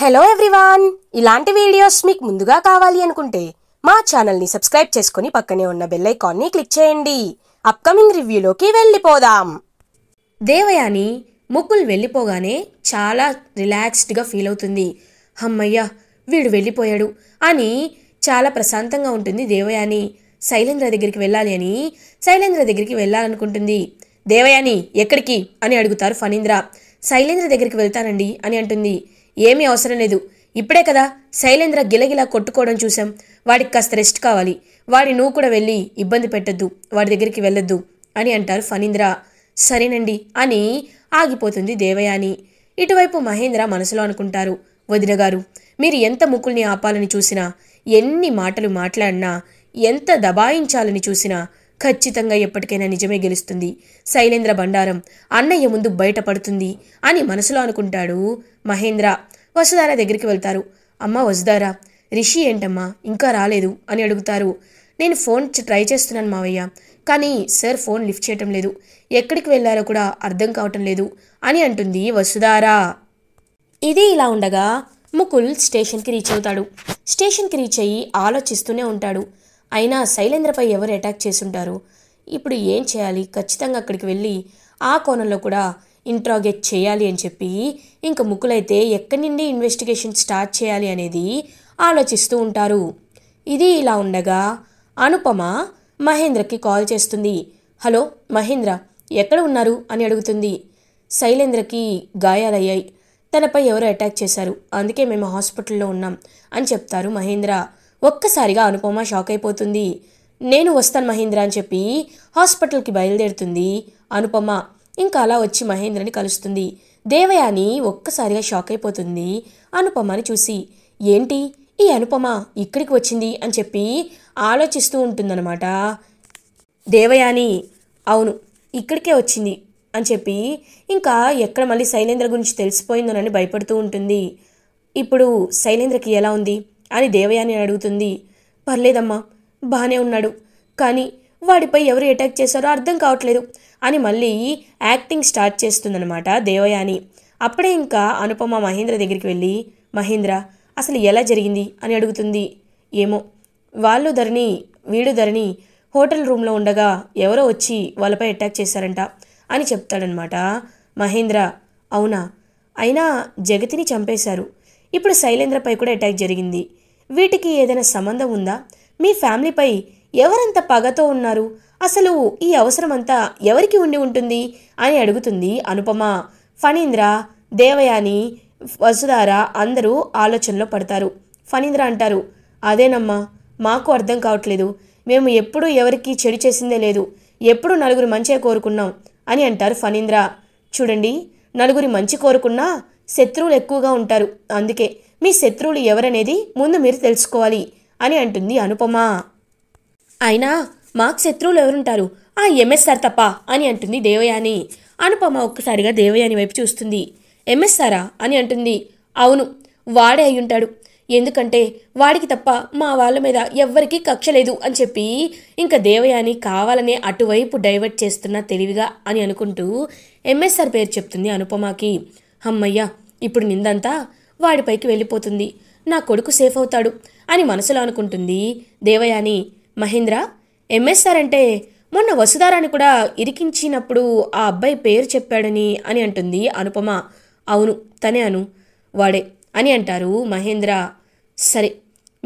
hello everyone ఇలాంటి videos మీకు ముందుగా కావాలి అనుకుంటే మా ఛానల్ని సబ్స్క్రైబ్ చేసుకుని పక్కనే ఉన్న బెల్ ఐకాన్ని క్లిక్ చేయండి అప్కమింగ్ రివ్యూలోకి వెళ్ళిపోదాం దేవయాని ముకుల్ వెళ్ళిపోగానే చాలా రిలాక్స్డ్గా ఫీల్ అవుతుంది హమ్మయ్య వీడు వెళ్ళిపోయాడు అని చాలా ప్రశాంతంగా ఉంటుంది దేవయాని శైలేంద్ర దగ్గరికి వెళ్ళాలి అని శైలేంద్ర దగ్గరికి వెళ్ళాలనుకుంటుంది దేవయాని ఎక్కడికి అని అడుగుతారు ఫణీంద్ర శైలేంద్ర దగ్గరికి వెళ్తానండి అని అంటుంది ఏమీ అవసరం లేదు ఇప్పుడే కదా శైలేంద్ర గిలగిలా కొట్టుకోవడం చూశాం వాడికి కాస్త రెస్ట్ కావాలి వాడి నువ్వు కూడా వెళ్ళి ఇబ్బంది పెట్టద్దు వాడి దగ్గరికి వెళ్ళొద్దు అని అంటారు ఫణీంద్ర సరేనండి అని ఆగిపోతుంది దేవయాని ఇటువైపు మహేంద్ర మనసులో అనుకుంటారు వదినగారు మీరు ఎంత ముక్కుల్ని ఆపాలని చూసినా ఎన్ని మాటలు మాట్లాడినా ఎంత దబాయించాలని చూసినా ఖచ్చితంగా ఎప్పటికైనా నిజమే గెలుస్తుంది శైలేంద్ర బండారం అన్నయ్య ముందు బయటపడుతుంది అని మనసులో అనుకుంటాడు మహేంద్ర వసుధార దగ్గరికి వెళ్తారు అమ్మ వసుధార రిషి ఏంటమ్మా ఇంకా రాలేదు అని అడుగుతారు నేను ఫోన్ ట్రై చేస్తున్నాను మావయ్య కానీ సార్ ఫోన్ లిఫ్ట్ చేయటం లేదు ఎక్కడికి వెళ్ళారో కూడా అర్థం కావటం లేదు అని అంటుంది వసుధారా ఇది ఇలా ఉండగా ముకుల్ స్టేషన్కి రీచ్ అవుతాడు స్టేషన్కి రీచ్ అయ్యి ఆలోచిస్తూనే ఉంటాడు అయినా శైలేంద్రపై ఎవరు అటాక్ చేసుంటారు ఇప్పుడు ఏం చేయాలి ఖచ్చితంగా అక్కడికి వెళ్ళి ఆ కోణంలో కూడా ఇంట్రాగేట్ చేయాలి అని చెప్పి ఇంక ముక్కులైతే ఎక్కడి నుండి ఇన్వెస్టిగేషన్ స్టార్ట్ చేయాలి అనేది ఆలోచిస్తూ ఉంటారు ఇది ఇలా ఉండగా అనుపమ మహేంద్రకి కాల్ చేస్తుంది హలో మహేంద్ర ఎక్కడ ఉన్నారు అని అడుగుతుంది శైలేంద్రకి గాయాలయ్యాయి తనపై ఎవరో అటాక్ చేశారు అందుకే మేము హాస్పిటల్లో ఉన్నాం అని చెప్తారు మహేంద్ర ఒక్కసారిగా అనుపమ షాక్ అయిపోతుంది నేను వస్తాను మహేంద్ర అని చెప్పి హాస్పిటల్కి బయలుదేరుతుంది అనుపమ ఇంకా అలా వచ్చి మహేంద్రని కలుస్తుంది దేవయాని ఒక్కసారిగా షాక్ అయిపోతుంది అనుపమని చూసి ఏంటి ఈ అనుపమ ఇక్కడికి వచ్చింది అని చెప్పి ఆలోచిస్తూ ఉంటుందన్నమాట దేవయాని అవును ఇక్కడికే వచ్చింది అని చెప్పి ఇంకా ఎక్కడ మళ్ళీ శైలేంద్ర గురించి తెలిసిపోయిందోనని భయపడుతూ ఉంటుంది ఇప్పుడు శైలేంద్రకి ఎలా ఉంది అని దేవయాని అడుగుతుంది పర్లేదమ్మా బాగానే ఉన్నాడు కానీ వాడిపై ఎవరు అటాక్ చేశారో అర్థం కావట్లేదు అని మళ్ళీ యాక్టింగ్ స్టార్ట్ చేస్తుందనమాట దేవయాని అప్పుడే ఇంకా అనుపమ మహేంద్ర దగ్గరికి వెళ్ళి మహేంద్ర అసలు ఎలా జరిగింది అని అడుగుతుంది ఏమో వాళ్ళు ధరణి వీడు ధరణి హోటల్ రూమ్లో ఉండగా ఎవరో వచ్చి వాళ్ళపై అటాక్ చేశారంట అని చెప్తాడనమాట మహేంద్ర అవునా అయినా జగతిని చంపేశారు ఇప్పుడు శైలేంద్రపై కూడా అటాక్ జరిగింది వీటికి ఏదైనా సంబంధం ఉందా మీ ఫ్యామిలీపై ఎవరంత పగతో ఉన్నారు అసలు ఈ అవసరమంతా ఎవరికి ఉండి ఉంటుంది అని అడుగుతుంది అనుపమ ఫణీంద్ర దేవయాని వసుధార అందరూ ఆలోచనలో పడతారు ఫణీంద్ర అంటారు అదేనమ్మా మాకు అర్థం కావట్లేదు మేము ఎప్పుడు ఎవరికి చెడు చేసిందే లేదు ఎప్పుడు నలుగురు మంచే కోరుకున్నాం అని అంటారు ఫణీంద్ర చూడండి నలుగురి మంచి కోరుకున్నా శత్రువులు ఎక్కువగా ఉంటారు అందుకే మీ శత్రువులు ఎవరనేది ముందు మీరు తెలుసుకోవాలి అని అంటుంది అనుపమ అయినా మాకు శత్రువులు ఎవరుంటారు ఆ ఎంఎస్ఆర్ తప్ప అని అంటుంది దేవయాని అనుపమ ఒక్కసారిగా దేవయాని వైపు చూస్తుంది ఎంఎస్ఆరా అని అంటుంది అవును వాడే అయ్యుంటాడు ఎందుకంటే వాడికి తప్ప మా వాళ్ళ మీద ఎవ్వరికీ కక్ష లేదు అని చెప్పి ఇంకా దేవయాని కావాలనే అటువైపు డైవర్ట్ చేస్తున్న తెలివిగా అని అనుకుంటూ ఎంఎస్ఆర్ పేరు చెప్తుంది అనుపమకి అమ్మయ్యా ఇప్పుడు నిందంతా వాడిపైకి వెళ్ళిపోతుంది నా కొడుకు సేఫ్ అవుతాడు అని మనసులో అనుకుంటుంది దేవయాని మహేంద్ర ఎంఎస్ఆర్ అంటే మొన్న వసుధారాన్ని కూడా ఇరికించినప్పుడు ఆ అబ్బాయి పేరు చెప్పాడని అని అంటుంది అనుపమ అవును తనే అను వాడే అని అంటారు మహేంద్ర సరే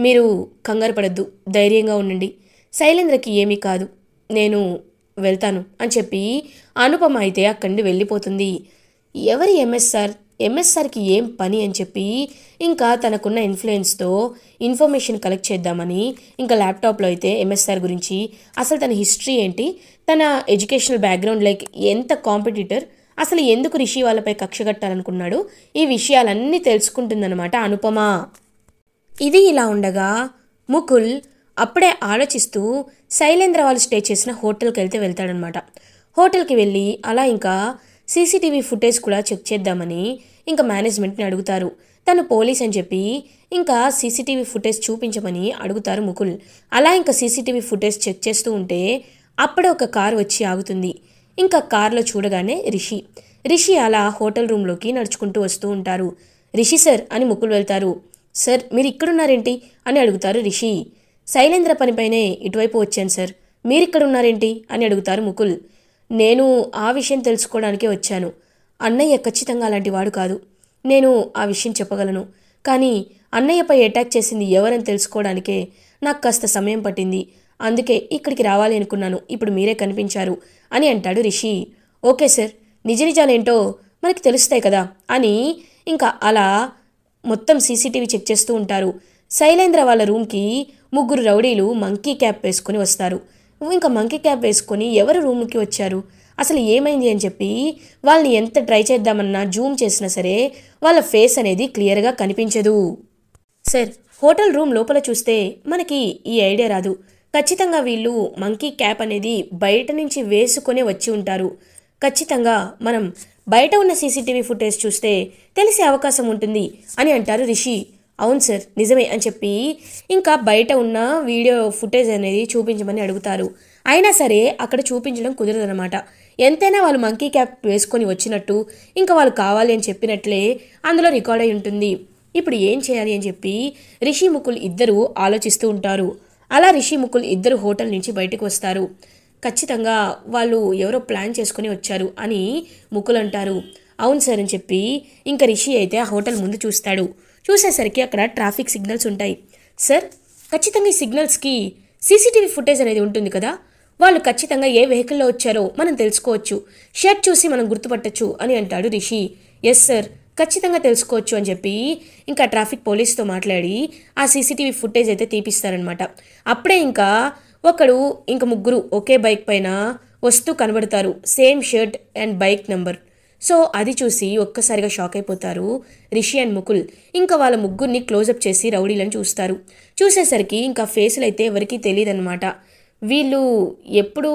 మీరు కంగారు పడద్దు ధైర్యంగా ఉండండి శైలేంద్రకి ఏమీ కాదు నేను వెళ్తాను అని చెప్పి అనుపమ అయితే అక్కడి నుండి వెళ్ళిపోతుంది ఎవరి ఎంఎస్ఆర్ ఎంఎస్ఆర్కి ఏం పని అని చెప్పి ఇంకా తనకున్న ఇన్ఫ్లుయెన్స్తో ఇన్ఫర్మేషన్ కలెక్ట్ చేద్దామని ఇంకా ల్యాప్టాప్లో అయితే ఎంఎస్ఆర్ గురించి అసలు తన హిస్టరీ ఏంటి తన ఎడ్యుకేషనల్ బ్యాక్గ్రౌండ్ లైక్ ఎంత కాంపిటీటర్ అసలు ఎందుకు రిషి వాళ్ళపై కక్ష కట్టాలనుకున్నాడు ఈ విషయాలన్నీ తెలుసుకుంటుందన్నమాట అనుపమ ఇది ఇలా ఉండగా ముకుల్ అప్పుడే ఆలోచిస్తూ శైలేంద్ర వాళ్ళు స్టే చేసిన హోటల్కి వెళ్తే వెళ్తాడనమాట హోటల్కి వెళ్ళి అలా ఇంకా సీసీటీవీ ఫుటేజ్ కూడా చెక్ చేద్దామని ఇంకా మేనేజ్మెంట్ని అడుగుతారు తను పోలీస్ అని చెప్పి ఇంకా సీసీటీవీ ఫుటేజ్ చూపించమని అడుగుతారు ముకుల్ అలా ఇంకా సీసీటీవీ ఫుటేజ్ చెక్ చేస్తూ ఉంటే అప్పుడే ఒక కారు వచ్చి ఆగుతుంది ఇంకా కారులో చూడగానే రిషి రిషి అలా హోటల్ రూమ్లోకి నడుచుకుంటూ వస్తూ ఉంటారు రిషి సార్ అని ముకుల్ వెళ్తారు సార్ మీరు ఇక్కడున్నారేంటి అని అడుగుతారు రిషి శైలేంద్ర పనిపైనే ఇటువైపు వచ్చాను సార్ మీరిక్కడున్నారేంటి అని అడుగుతారు ముకుల్ నేను ఆ విషయం తెలుసుకోవడానికే వచ్చాను అన్నయ్య ఖచ్చితంగా అలాంటి వాడు కాదు నేను ఆ విషయం చెప్పగలను కానీ అన్నయ్యపై అటాక్ చేసింది ఎవరని తెలుసుకోవడానికే నాకు కాస్త సమయం పట్టింది అందుకే ఇక్కడికి రావాలి అనుకున్నాను ఇప్పుడు మీరే కనిపించారు అని అంటాడు రిషి ఓకే సార్ నిజ నిజాలేంటో మనకి తెలుస్తాయి కదా అని ఇంకా అలా మొత్తం సీసీటీవీ చెక్ చేస్తూ ఉంటారు శైలేంద్ర వాళ్ళ రూమ్కి ముగ్గురు రౌడీలు మంకీ క్యాప్ వేసుకుని వస్తారు నువ్వు ఇంకా మంకీ క్యాప్ వేసుకొని ఎవరు రూమ్కి వచ్చారు అసలు ఏమైంది అని చెప్పి వాళ్ళని ఎంత ట్రై చేద్దామన్నా జూమ్ చేసినా సరే వాళ్ళ ఫేస్ అనేది క్లియర్గా కనిపించదు సార్ హోటల్ రూమ్ లోపల చూస్తే మనకి ఈ ఐడియా రాదు ఖచ్చితంగా వీళ్ళు మంకీ క్యాప్ అనేది బయట నుంచి వేసుకునే వచ్చి ఉంటారు ఖచ్చితంగా మనం బయట ఉన్న సీసీటీవీ ఫుటేజ్ చూస్తే తెలిసే అవకాశం ఉంటుంది అని అంటారు రిషి అవును సార్ నిజమే అని చెప్పి ఇంకా బయట ఉన్న వీడియో ఫుటేజ్ అనేది చూపించమని అడుగుతారు అయినా సరే అక్కడ చూపించడం కుదరదనమాట ఎంతైనా వాళ్ళు మంకీ క్యాప్ వేసుకొని వచ్చినట్టు ఇంకా వాళ్ళు కావాలి అని చెప్పినట్లే అందులో రికార్డ్ అయి ఉంటుంది ఇప్పుడు ఏం చేయాలి అని చెప్పి రిషి ముకుల్ ఇద్దరు ఆలోచిస్తూ ఉంటారు అలా రిషి ముకుల్ ఇద్దరు హోటల్ నుంచి బయటకు వస్తారు ఖచ్చితంగా వాళ్ళు ఎవరో ప్లాన్ చేసుకుని వచ్చారు అని ముకుల్ అంటారు అవును సార్ అని చెప్పి ఇంకా రిషి అయితే ఆ హోటల్ ముందు చూస్తాడు చూసేసరికి అక్కడ ట్రాఫిక్ సిగ్నల్స్ ఉంటాయి సార్ ఖచ్చితంగా ఈ సిగ్నల్స్కి సీసీటీవీ ఫుటేజ్ అనేది ఉంటుంది కదా వాళ్ళు ఖచ్చితంగా ఏ వెహికల్లో వచ్చారో మనం తెలుసుకోవచ్చు షర్ట్ చూసి మనం గుర్తుపట్టచ్చు అని అంటాడు రిషి ఎస్ సార్ ఖచ్చితంగా తెలుసుకోవచ్చు అని చెప్పి ఇంకా ట్రాఫిక్ పోలీస్తో మాట్లాడి ఆ సీసీటీవీ ఫుటేజ్ అయితే తీపిస్తారనమాట అప్పుడే ఇంకా ఒకడు ఇంక ముగ్గురు ఒకే బైక్ పైన వస్తూ కనబడతారు same shirt and bike number so అది చూసి ఒక్కసారిగా షాక్ అయిపోతారు రిషి అండ్ ముకుల్ ఇంకా వాళ్ళ ముగ్గురిని క్లోజప్ చేసి రౌడీలను చూస్తారు చూసేసరికి ఇంకా ఫేసులు అయితే ఎవరికీ తెలియదన్నమాట వీళ్ళు ఎప్పుడు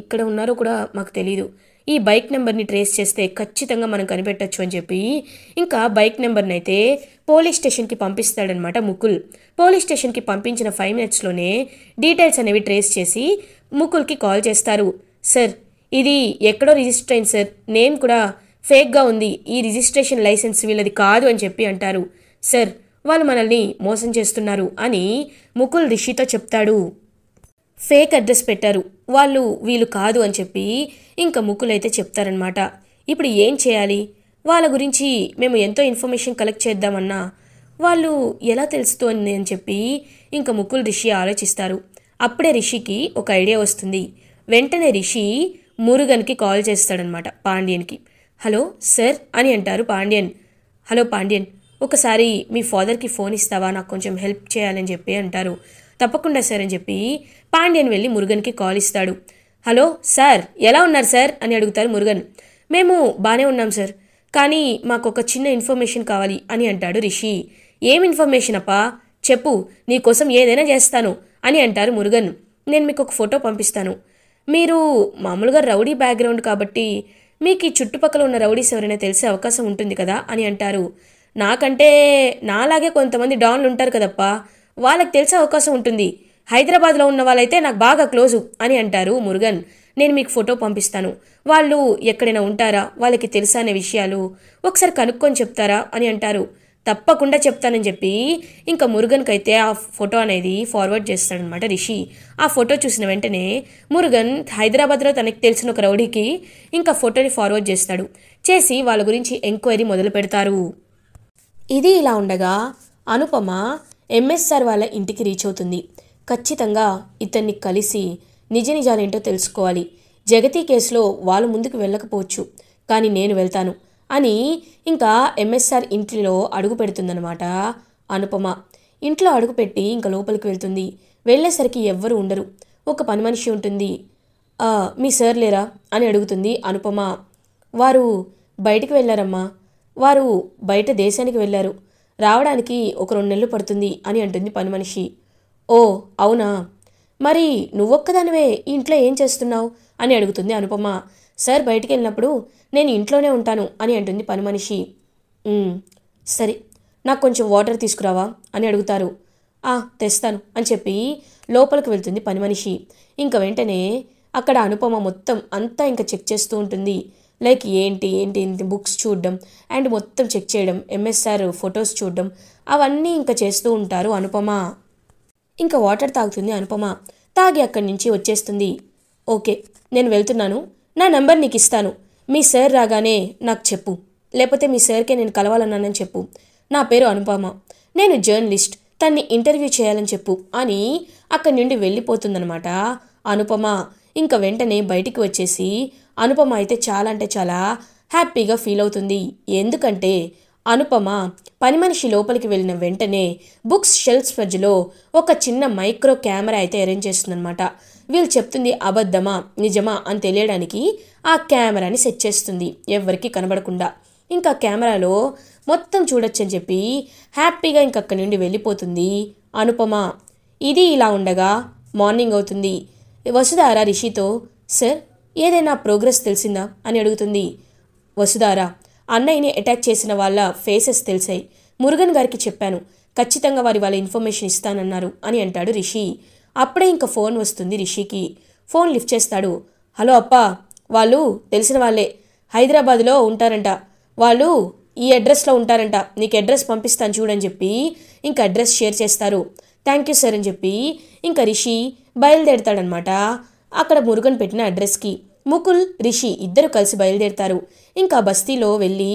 ఇక్కడ ఉన్నారో కూడా మాకు తెలియదు ఈ బైక్ నెంబర్ని ట్రేస్ చేస్తే ఖచ్చితంగా మనం కనిపెట్టచ్చు అని చెప్పి ఇంకా బైక్ నెంబర్ని అయితే పోలీస్ స్టేషన్కి పంపిస్తాడనమాట ముకుల్ పోలీస్ స్టేషన్కి పంపించిన ఫైవ్ మినిట్స్లోనే డీటెయిల్స్ అనేవి ట్రేస్ చేసి ముకుల్కి కాల్ చేస్తారు సార్ ఇది ఎక్కడో రిజిస్టర్ అయింది సార్ నేమ్ కూడా ఫేక్గా ఉంది ఈ రిజిస్ట్రేషన్ లైసెన్స్ వీళ్ళది కాదు అని చెప్పి అంటారు సార్ వాళ్ళు మనల్ని మోసం చేస్తున్నారు అని ముకుల్ రిషితో చెప్తాడు ఫేక్ అడ్రస్ పెట్టారు వాళ్ళు వీళ్ళు కాదు అని చెప్పి ఇంకా ముకుల్ అయితే చెప్తారనమాట ఇప్పుడు ఏం చేయాలి వాళ్ళ గురించి మేము ఎంతో ఇన్ఫర్మేషన్ కలెక్ట్ చేద్దామన్నా వాళ్ళు ఎలా తెలుస్తుంది అని చెప్పి ఇంకా ముకుల్ రిషి ఆలోచిస్తారు అప్పుడే రిషికి ఒక ఐడియా వస్తుంది వెంటనే రిషి మురుగన్కి కాల్ చేస్తాడనమాట పాండ్యన్కి హలో సార్ అని అంటారు పాండ్యన్ హలో పాండ్యన్ ఒకసారి మీ ఫాదర్కి ఫోన్ ఇస్తావా నాకు కొంచెం హెల్ప్ చేయాలని చెప్పి అంటారు తప్పకుండా సార్ అని చెప్పి పాండ్యన్ వెళ్ళి మురుగన్కి కాల్ ఇస్తాడు హలో సార్ ఎలా ఉన్నారు సార్ అని అడుగుతారు మురుగన్ మేము బాగానే ఉన్నాం సార్ కానీ మాకు ఒక చిన్న ఇన్ఫర్మేషన్ కావాలి అని అంటాడు రిషి ఏం ఇన్ఫర్మేషన్ అప్పా చెప్పు నీకోసం ఏదైనా చేస్తాను అని అంటారు మురుగన్ నేను మీకు ఒక ఫోటో పంపిస్తాను మీరు మామూలుగా రౌడీ బ్యాక్గ్రౌండ్ కాబట్టి మీకు ఈ చుట్టుపక్కల ఉన్న రౌడీస్ ఎవరైనా తెలిసే అవకాశం ఉంటుంది కదా అని అంటారు నాకంటే నాలాగే కొంతమంది డాన్లు ఉంటారు కదప్పా వాళ్ళకి తెలిసే అవకాశం ఉంటుంది హైదరాబాద్లో ఉన్న వాళ్ళైతే నాకు బాగా క్లోజు అని అంటారు మురుగన్ నేను మీకు ఫోటో పంపిస్తాను వాళ్ళు ఎక్కడైనా ఉంటారా వాళ్ళకి తెలుసా అనే విషయాలు ఒకసారి కనుక్కొని చెప్తారా అని అంటారు తప్పకుండా చెప్తానని చెప్పి ఇంకా మురుగన్కైతే ఆ ఫోటో అనేది ఫార్వర్డ్ చేస్తాడనమాట రిషి ఆ ఫోటో చూసిన వెంటనే మురుగన్ హైదరాబాద్లో తనకు తెలిసిన ఒక రౌడీకి ఇంకా ఫోటోని ఫార్వర్డ్ చేస్తాడు చేసి వాళ్ళ గురించి ఎంక్వైరీ మొదలు పెడతారు ఇది ఇలా ఉండగా అనుపమ ఎంఎస్ఆర్ వాళ్ళ ఇంటికి రీచ్ అవుతుంది ఖచ్చితంగా ఇతన్ని కలిసి నిజ నిజాలేంటో తెలుసుకోవాలి జగతి కేసులో వాళ్ళు ముందుకు వెళ్ళకపోవచ్చు కానీ నేను వెళ్తాను అని ఇంకా ఎంఎస్ఆర్ ఇంట్లో అడుగు పెడుతుందనమాట అనుపమ ఇంట్లో అడుగుపెట్టి ఇంకా లోపలికి వెళ్తుంది వెళ్ళేసరికి ఎవ్వరు ఉండరు ఒక పని మనిషి ఉంటుంది మీ సార్ లేరా అని అడుగుతుంది అనుపమ వారు బయటికి వెళ్ళారమ్మా వారు బయట దేశానికి వెళ్ళారు రావడానికి ఒక రెండు నెలలు పడుతుంది అని అంటుంది పని మనిషి ఓ అవునా మరి నువ్వొక్కదానివే ఇంట్లో ఏం చేస్తున్నావు అని అడుగుతుంది అనుపమ సార్ బయటికి వెళ్ళినప్పుడు నేను ఇంట్లోనే ఉంటాను అని అంటుంది పని మనిషి సరే నాకు కొంచెం వాటర్ తీసుకురావా అని అడుగుతారు ఆ తెస్తాను అని చెప్పి లోపలికి వెళ్తుంది పని మనిషి ఇంకా వెంటనే అక్కడ అనుపమ మొత్తం అంతా ఇంకా చెక్ చేస్తూ ఉంటుంది లైక్ ఏంటి ఏంటి బుక్స్ చూడడం అండ్ మొత్తం చెక్ చేయడం ఎంఎస్ఆర్ ఫొటోస్ చూడడం అవన్నీ ఇంకా చేస్తూ ఉంటారు అనుపమ ఇంకా వాటర్ తాగుతుంది అనుపమ తాగి అక్కడి నుంచి వచ్చేస్తుంది ఓకే నేను వెళ్తున్నాను నా నంబర్ నీకు ఇస్తాను మీ సార్ రాగానే నాకు చెప్పు లేకపోతే మీ సార్కే నేను కలవాలన్నానని చెప్పు నా పేరు అనుపమ నేను జర్నలిస్ట్ తన్ని ఇంటర్వ్యూ చేయాలని చెప్పు అని అక్కడి నుండి వెళ్ళిపోతుందనమాట అనుపమ ఇంకా వెంటనే బయటికి వచ్చేసి అనుపమ అయితే చాలా అంటే చాలా హ్యాపీగా ఫీల్ అవుతుంది ఎందుకంటే అనుపమ పని మనిషి లోపలికి వెళ్ళిన వెంటనే బుక్స్ షెల్ఫ్స్ ఫ్రిడ్జ్లో ఒక చిన్న మైక్రో కెమెరా అయితే అరేంజ్ చేస్తుందనమాట వీళ్ళు చెప్తుంది అబద్ధమా నిజమా అని తెలియడానికి ఆ కెమెరాని సెట్ చేస్తుంది ఎవరికి కనబడకుండా ఇంకా కెమెరాలో మొత్తం చూడొచ్చని చెప్పి హ్యాపీగా ఇంకక్కడి నుండి వెళ్ళిపోతుంది అనుపమ ఇది ఇలా ఉండగా మార్నింగ్ అవుతుంది వసుధారా రిషితో సార్ ఏదైనా ప్రోగ్రెస్ తెలిసిందా అని అడుగుతుంది వసుధారా అన్నయ్యని అటాక్ చేసిన వాళ్ళ ఫేసెస్ తెలిసాయి మురుగన్ గారికి చెప్పాను ఖచ్చితంగా వారి వాళ్ళ ఇన్ఫర్మేషన్ ఇస్తానన్నారు అని అంటాడు రిషి అప్పుడే ఇంకా ఫోన్ వస్తుంది రిషికి ఫోన్ లిఫ్ట్ చేస్తాడు హలో అప్పా వాళ్ళు తెలిసిన వాళ్ళే హైదరాబాద్లో ఉంటారంట వాళ్ళు ఈ అడ్రస్లో ఉంటారంట నీకు అడ్రస్ పంపిస్తాను చూడని చెప్పి ఇంకా అడ్రస్ షేర్ చేస్తారు థ్యాంక్ యూ సార్ అని చెప్పి ఇంకా రిషి బయలుదేరుతాడనమాట అక్కడ మురుగన్ పెట్టిన అడ్రస్కి ముకుల్ రిషి ఇద్దరు కలిసి బయలుదేరుతారు ఇంకా బస్తీలో వెళ్ళి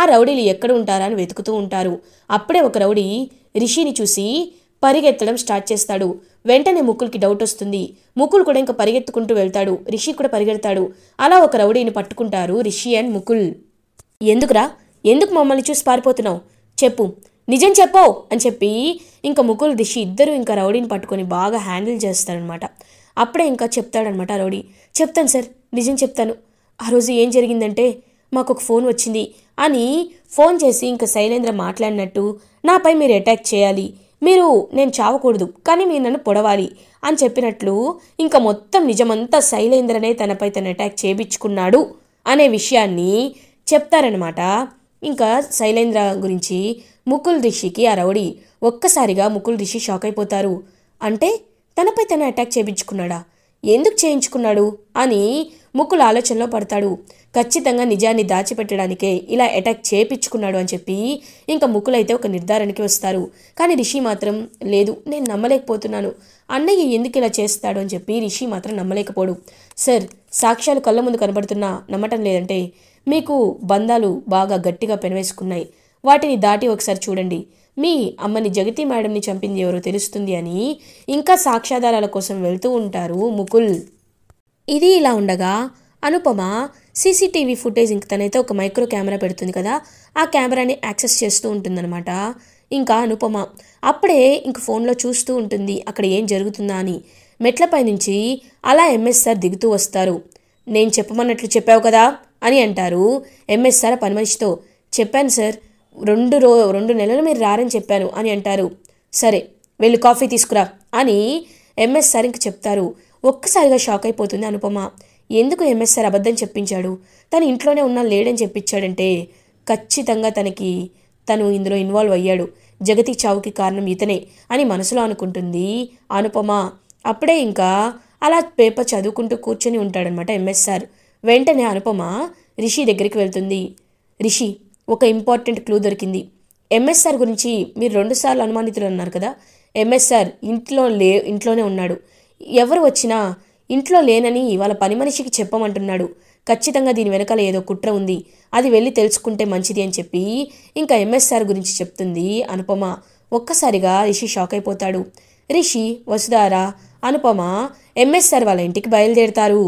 ఆ రౌడీలు ఎక్కడ ఉంటారా అని వెతుకుతూ ఉంటారు అప్పుడే ఒక రౌడీ రిషిని చూసి పరిగెత్తడం స్టార్ట్ చేస్తాడు వెంటనే ముక్కుల్కి డౌట్ వస్తుంది ముకుల్ కూడా ఇంకా పరిగెత్తుకుంటూ వెళ్తాడు రిషి కూడా పరిగెడతాడు అలా ఒక రౌడీని పట్టుకుంటారు రిషి అండ్ ముకుల్ ఎందుకురా ఎందుకు మమ్మల్ని చూసి పారిపోతున్నావు చెప్పు నిజం చెప్పో అని చెప్పి ఇంకా ముకుల్ రిషి ఇద్దరు ఇంకా రౌడీని పట్టుకొని బాగా హ్యాండిల్ చేస్తారనమాట అప్పుడే ఇంకా చెప్తాడనమాట రౌడీ చెప్తాను సార్ నిజం చెప్తాను ఆ రోజు ఏం జరిగిందంటే మాకు ఒక ఫోన్ వచ్చింది అని ఫోన్ చేసి ఇంకా శైలేంద్ర మాట్లాడినట్టు నాపై మీరు అటాక్ చేయాలి మీరు నేను చావకూడదు కానీ మీరు నన్ను పొడవాలి అని చెప్పినట్లు ఇంకా మొత్తం నిజమంతా శైలేంద్రనే తనపై తన అటాక్ చేపించుకున్నాడు అనే విషయాన్ని చెప్తారనమాట ఇంకా శైలేంద్ర గురించి ముకుల్ రిషికి ఆ రౌడి ఒక్కసారిగా ముకుల్ రిషి షాక్ అయిపోతారు అంటే తనపై తన అటాక్ చేయించుకున్నాడా ఎందుకు చేయించుకున్నాడు అని ముకుల్ ఆలోచనలో పడతాడు ఖచ్చితంగా నిజాన్ని దాచిపెట్టడానికే ఇలా అటాక్ చేపించుకున్నాడు అని చెప్పి ఇంకా ముకుల్ అయితే ఒక నిర్ధారణకి వస్తారు కానీ రిషి మాత్రం లేదు నేను నమ్మలేకపోతున్నాను అన్నయ్య ఎందుకు ఇలా చేస్తాడు అని చెప్పి రిషి మాత్రం నమ్మలేకపోడు సార్ సాక్ష్యాలు కళ్ళ ముందు కనబడుతున్నా నమ్మటం లేదంటే మీకు బంధాలు బాగా గట్టిగా పెనవేసుకున్నాయి వాటిని దాటి ఒకసారి చూడండి మీ అమ్మని జగతి మేడంని చంపింది ఎవరో తెలుస్తుంది అని ఇంకా సాక్ష్యాధారాల కోసం వెళ్తూ ఉంటారు ముకుల్ ఇది ఇలా ఉండగా అనుపమ సీసీటీవీ ఫుటేజ్ ఇంక తనైతే ఒక మైక్రో కెమెరా పెడుతుంది కదా ఆ కెమెరాని యాక్సెస్ చేస్తూ ఉంటుందన్నమాట ఇంకా అనుపమ అప్పుడే ఇంక ఫోన్లో చూస్తూ ఉంటుంది అక్కడ ఏం జరుగుతుందా అని మెట్లపై నుంచి అలా ఎంఎస్ సార్ దిగుతూ వస్తారు నేను చెప్పమన్నట్లు చెప్పావు కదా అని అంటారు ఎంఎస్ సార్ పని మనిషితో చెప్పాను సార్ రెండు రో రెండు నెలలు మీరు రారని చెప్పాను అని అంటారు సరే వెళ్ళి కాఫీ తీసుకురా అని ఎంఎస్ సార్ ఇంక చెప్తారు ఒక్కసారిగా షాక్ అయిపోతుంది అనుపమ ఎందుకు ఎంఎస్ఆర్ అబద్ధం చెప్పించాడు తను ఇంట్లోనే ఉన్నా లేడని చెప్పించాడంటే ఖచ్చితంగా తనకి తను ఇందులో ఇన్వాల్వ్ అయ్యాడు జగతి చావుకి కారణం ఇతనే అని మనసులో అనుకుంటుంది అనుపమ అప్పుడే ఇంకా అలా పేపర్ చదువుకుంటూ కూర్చొని ఉంటాడనమాట ఎంఎస్ఆర్ వెంటనే అనుపమ రిషి దగ్గరికి వెళ్తుంది రిషి ఒక ఇంపార్టెంట్ క్లూ దొరికింది ఎంఎస్ఆర్ గురించి మీరు రెండుసార్లు అనుమానితులు అన్నారు కదా ఎంఎస్ఆర్ ఇంట్లో లే ఇంట్లోనే ఉన్నాడు ఎవరు వచ్చినా ఇంట్లో లేనని వాళ్ళ పని మనిషికి చెప్పమంటున్నాడు ఖచ్చితంగా దీని వెనకాల ఏదో కుట్ర ఉంది అది వెళ్ళి తెలుసుకుంటే మంచిది అని చెప్పి ఇంకా ఎంఎస్ సార్ గురించి చెప్తుంది అనుపమ ఒక్కసారిగా రిషి షాక్ అయిపోతాడు రిషి వసుధారా అనుపమ ఎంఎస్ సార్ వాళ్ళ ఇంటికి బయలుదేరుతారు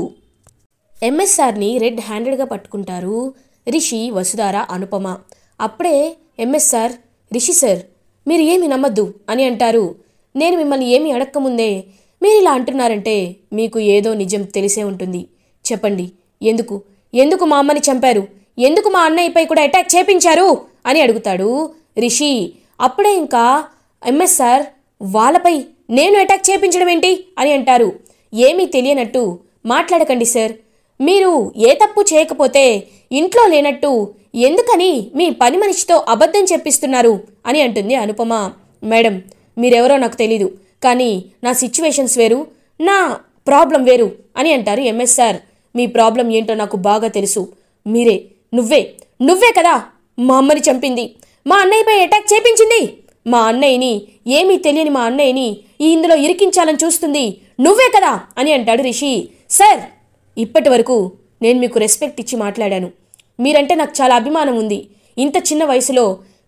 సార్ని రెడ్ హ్యాండెడ్గా పట్టుకుంటారు రిషి వసుధారా అనుపమ అప్పుడే ఎంఎస్ సార్ రిషి సార్ మీరు ఏమి నమ్మద్దు అని అంటారు నేను మిమ్మల్ని ఏమి అడక్కముందే మీరు ఇలా అంటున్నారంటే మీకు ఏదో నిజం తెలిసే ఉంటుంది చెప్పండి ఎందుకు ఎందుకు మా అమ్మని చంపారు ఎందుకు మా అన్నయ్యపై కూడా అటాక్ చేపించారు అని అడుగుతాడు రిషి అప్పుడే ఇంకా ఎంఎస్ సార్ వాళ్ళపై నేను అటాక్ చేయించడం ఏంటి అని అంటారు ఏమీ తెలియనట్టు మాట్లాడకండి సార్ మీరు ఏ తప్పు చేయకపోతే ఇంట్లో లేనట్టు ఎందుకని మీ పని మనిషితో అబద్ధం చెప్పిస్తున్నారు అని అంటుంది అనుపమ మేడం మీరెవరో నాకు తెలీదు కానీ నా సిచ్యువేషన్స్ వేరు నా ప్రాబ్లం వేరు అని అంటారు ఎంఎస్ సార్ మీ ప్రాబ్లం ఏంటో నాకు బాగా తెలుసు మీరే నువ్వే నువ్వే కదా మా అమ్మని చంపింది మా అన్నయ్యపై అటాక్ చేపించింది మా అన్నయ్యని ఏమీ తెలియని మా అన్నయ్యని ఈ ఇందులో ఇరికించాలని చూస్తుంది నువ్వే కదా అని అంటాడు రిషి సార్ ఇప్పటి వరకు నేను మీకు రెస్పెక్ట్ ఇచ్చి మాట్లాడాను మీరంటే నాకు చాలా అభిమానం ఉంది ఇంత చిన్న వయసులో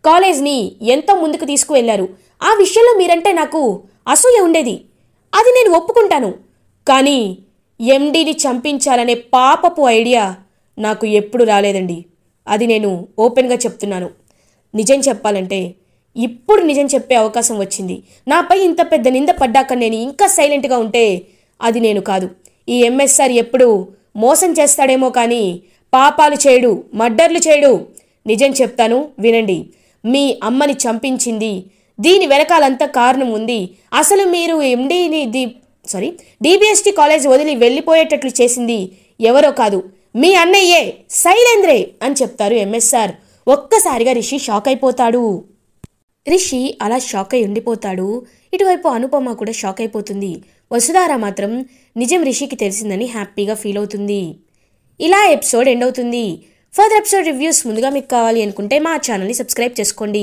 కాలేజ్ని ఎంతో ముందుకు తీసుకువెళ్లారు ఆ విషయంలో మీరంటే నాకు అసూయ ఉండేది అది నేను ఒప్పుకుంటాను కానీ ఎండీని చంపించాలనే పాపపు ఐడియా నాకు ఎప్పుడు రాలేదండి అది నేను ఓపెన్గా చెప్తున్నాను నిజం చెప్పాలంటే ఇప్పుడు నిజం చెప్పే అవకాశం వచ్చింది నాపై ఇంత పెద్ద నింద పడ్డాక నేను ఇంకా సైలెంట్గా ఉంటే అది నేను కాదు ఈ ఎంఎస్ఆర్ ఎప్పుడు మోసం చేస్తాడేమో కానీ పాపాలు చేయడు మర్డర్లు చేయడు నిజం చెప్తాను వినండి మీ అమ్మని చంపించింది దీని వెనకాలంత కారణం ఉంది అసలు మీరు ఎండీని ది సారీ డిబిఎస్టీ కాలేజ్ వదిలి వెళ్ళిపోయేటట్లు చేసింది ఎవరో కాదు మీ అన్నయ్యే శైలేంద్రే అని చెప్తారు ఎంఎస్ఆర్ ఒక్కసారిగా రిషి షాక్ అయిపోతాడు రిషి అలా షాక్ అయి ఉండిపోతాడు ఇటువైపు అనుపమ కూడా షాక్ అయిపోతుంది వసుధార మాత్రం నిజం రిషికి తెలిసిందని హ్యాపీగా ఫీల్ అవుతుంది ఇలా ఎపిసోడ్ ఎండ్ అవుతుంది ఫర్దర్ ఎపిసోడ్ రివ్యూస్ ముందుగా మీకు కావాలి అనుకుంటే మా ఛానల్ని సబ్స్క్రైబ్ చేసుకోండి